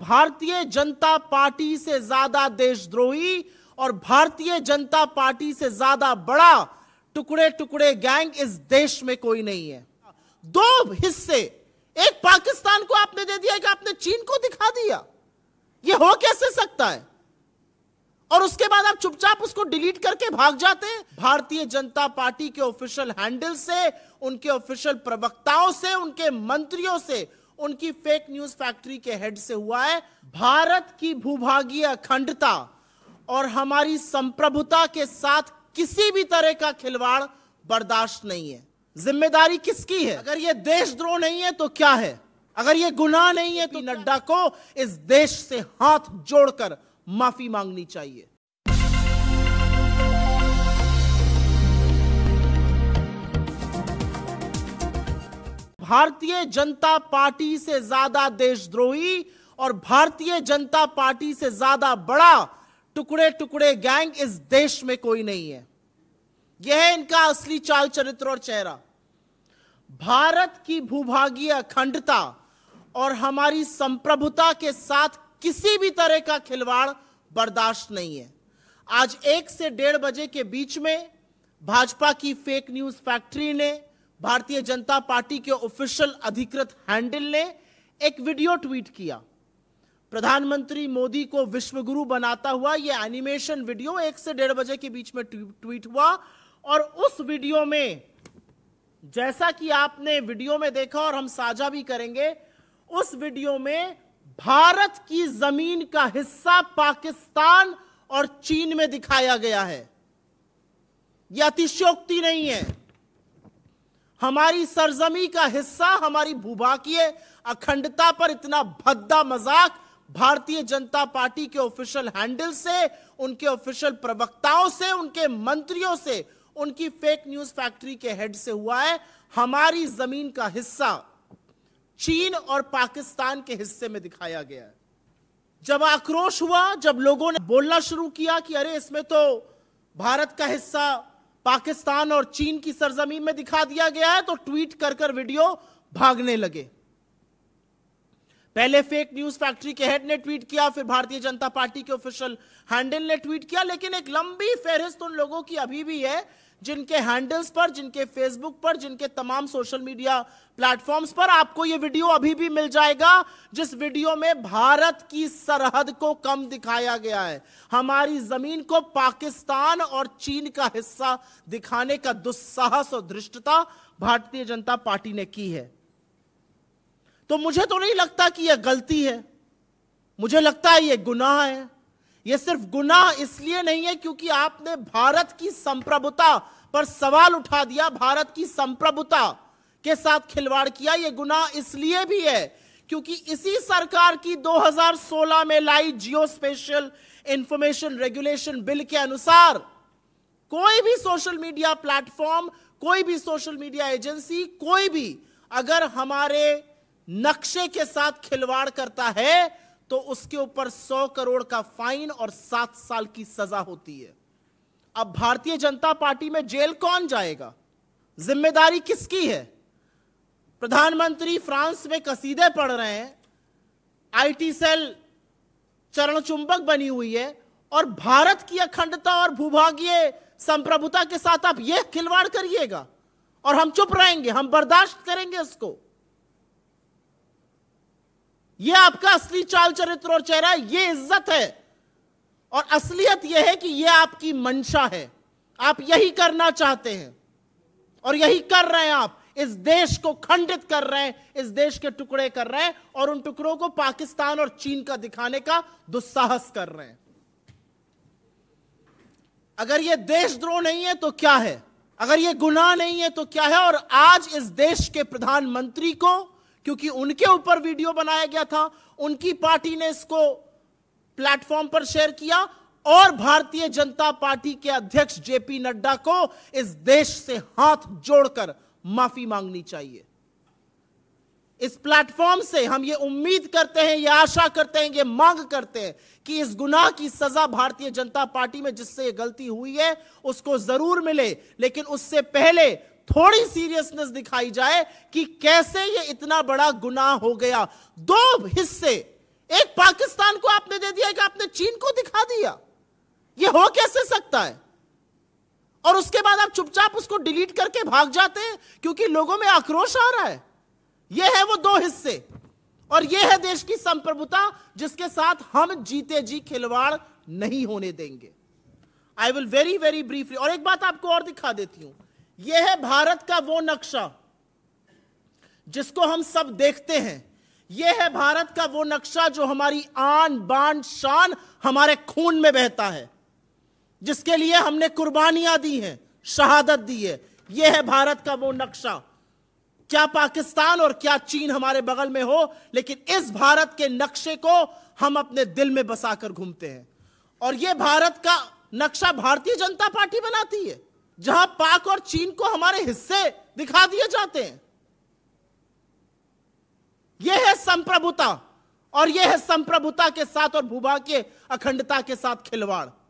भारतीय जनता पार्टी से ज्यादा देशद्रोही और भारतीय जनता पार्टी से ज्यादा बड़ा टुकड़े टुकड़े गैंग इस देश में कोई नहीं है दो हिस्से एक पाकिस्तान को आपने दे दिया कि आपने चीन को दिखा दिया ये हो कैसे सकता है और उसके बाद आप चुपचाप उसको डिलीट करके भाग जाते हैं भारतीय जनता पार्टी के ऑफिशियल हैंडल से उनके ऑफिशियल प्रवक्ताओं से उनके मंत्रियों से उनकी फेक न्यूज फैक्ट्री के हेड से हुआ है भारत की भूभागीय अखंडता और हमारी संप्रभुता के साथ किसी भी तरह का खिलवाड़ बर्दाश्त नहीं है जिम्मेदारी किसकी है अगर ये देशद्रोह नहीं है तो क्या है अगर ये गुनाह नहीं है तो नड्डा को इस देश से हाथ जोड़कर माफी मांगनी चाहिए भारतीय जनता पार्टी से ज्यादा देशद्रोही और भारतीय जनता पार्टी से ज्यादा बड़ा टुकड़े टुकड़े गैंग इस देश में कोई नहीं है यह है इनका असली चाल चरित्र और चेहरा भारत की भूभागीय अखंडता और हमारी संप्रभुता के साथ किसी भी तरह का खिलवाड़ बर्दाश्त नहीं है आज एक से डेढ़ बजे के बीच में भाजपा की फेक न्यूज फैक्ट्री ने भारतीय जनता पार्टी के ऑफिशियल अधिकृत हैंडल ने एक वीडियो ट्वीट किया प्रधानमंत्री मोदी को विश्वगुरु बनाता हुआ यह एनिमेशन वीडियो एक से डेढ़ बजे के बीच में ट्वीट हुआ और उस वीडियो में जैसा कि आपने वीडियो में देखा और हम साझा भी करेंगे उस वीडियो में भारत की जमीन का हिस्सा पाकिस्तान और चीन में दिखाया गया है यह अतिशयोक्ति नहीं है हमारी सरजमी का हिस्सा हमारी भूभागीय अखंडता पर इतना भद्दा मजाक भारतीय जनता पार्टी के ऑफिशियल हैंडल से उनके ऑफिशियल प्रवक्ताओं से उनके मंत्रियों से उनकी फेक न्यूज फैक्ट्री के हेड से हुआ है हमारी जमीन का हिस्सा चीन और पाकिस्तान के हिस्से में दिखाया गया है जब आक्रोश हुआ जब लोगों ने बोलना शुरू किया कि अरे इसमें तो भारत का हिस्सा पाकिस्तान और चीन की सरजमीन में दिखा दिया गया है तो ट्वीट कर कर वीडियो भागने लगे पहले फेक न्यूज फैक्ट्री के हेड ने ट्वीट किया फिर भारतीय जनता पार्टी के ऑफिशियल हैंडल ने ट्वीट किया लेकिन एक लंबी फेहरिस्त उन लोगों की अभी भी है जिनके हैंडल्स पर जिनके फेसबुक पर जिनके तमाम सोशल मीडिया प्लेटफॉर्म्स पर आपको यह वीडियो अभी भी मिल जाएगा जिस वीडियो में भारत की सरहद को कम दिखाया गया है हमारी जमीन को पाकिस्तान और चीन का हिस्सा दिखाने का दुस्साहस और धृष्टता भारतीय जनता पार्टी ने की है तो मुझे तो नहीं लगता कि यह गलती है मुझे लगता है यह गुनाह है यह सिर्फ गुनाह इसलिए नहीं है क्योंकि आपने भारत की संप्रभुता पर सवाल उठा दिया भारत की संप्रभुता के साथ खिलवाड़ किया यह गुनाह इसलिए भी है क्योंकि इसी सरकार की 2016 में लाई geospatial information regulation bill के अनुसार कोई भी सोशल मीडिया प्लेटफॉर्म कोई भी सोशल मीडिया एजेंसी कोई भी अगर हमारे नक्शे के साथ खिलवाड़ करता है तो उसके ऊपर सौ करोड़ का फाइन और सात साल की सजा होती है अब भारतीय जनता पार्टी में जेल कौन जाएगा जिम्मेदारी किसकी है प्रधानमंत्री फ्रांस में कसीदे पढ़ रहे हैं आईटी सेल चरण चुंबक बनी हुई है और भारत की अखंडता और भूभागीय संप्रभुता के साथ आप यह खिलवाड़ करिएगा और हम चुप रहेंगे हम बर्दाश्त करेंगे इसको ये आपका असली चाल चरित्र और चेहरा ये इज्जत है और असलियत यह है कि यह आपकी मंशा है आप यही करना चाहते हैं और यही कर रहे हैं आप इस देश को खंडित कर रहे हैं इस देश के टुकड़े कर रहे हैं और उन टुकड़ों को पाकिस्तान और चीन का दिखाने का दुस्साहस कर रहे हैं अगर यह देशद्रोह नहीं है तो क्या है अगर यह गुनाह नहीं है तो क्या है और आज इस देश के प्रधानमंत्री को क्योंकि उनके ऊपर वीडियो बनाया गया था उनकी पार्टी ने इसको प्लेटफॉर्म पर शेयर किया और भारतीय जनता पार्टी के अध्यक्ष जेपी नड्डा को इस देश से हाथ जोड़कर माफी मांगनी चाहिए इस प्लेटफॉर्म से हम ये उम्मीद करते हैं ये आशा करते हैं ये मांग करते हैं कि इस गुनाह की सजा भारतीय जनता पार्टी में जिससे ये गलती हुई है उसको जरूर मिले लेकिन उससे पहले थोड़ी सीरियसनेस दिखाई जाए कि कैसे ये इतना बड़ा गुनाह हो गया दो हिस्से एक पाकिस्तान को आपने दे दिया कि आपने चीन को दिखा दिया ये हो कैसे सकता है और उसके बाद आप चुपचाप उसको डिलीट करके भाग जाते हैं क्योंकि लोगों में आक्रोश आ रहा है ये है वो दो हिस्से और ये है देश की संप्रभुता जिसके साथ हम जीते जी खिलवाड़ नहीं होने देंगे I will very very briefly और एक बात आपको और दिखा देती हूं यह है भारत का वो नक्शा जिसको हम सब देखते हैं यह है भारत का वो नक्शा जो हमारी आन बान शान हमारे खून में बहता है जिसके लिए हमने कुर्बानियां दी हैं शहादत दी है यह है भारत का वो नक्शा क्या पाकिस्तान और क्या चीन हमारे बगल में हो लेकिन इस भारत के नक्शे को हम अपने दिल में बसाकर घूमते हैं और यह भारत का नक्शा भारतीय जनता पार्टी बनाती है जहां पाक और चीन को हमारे हिस्से दिखा दिए जाते हैं यह है संप्रभुता और यह है संप्रभुता के साथ और भूभाग के अखंडता के साथ खिलवाड़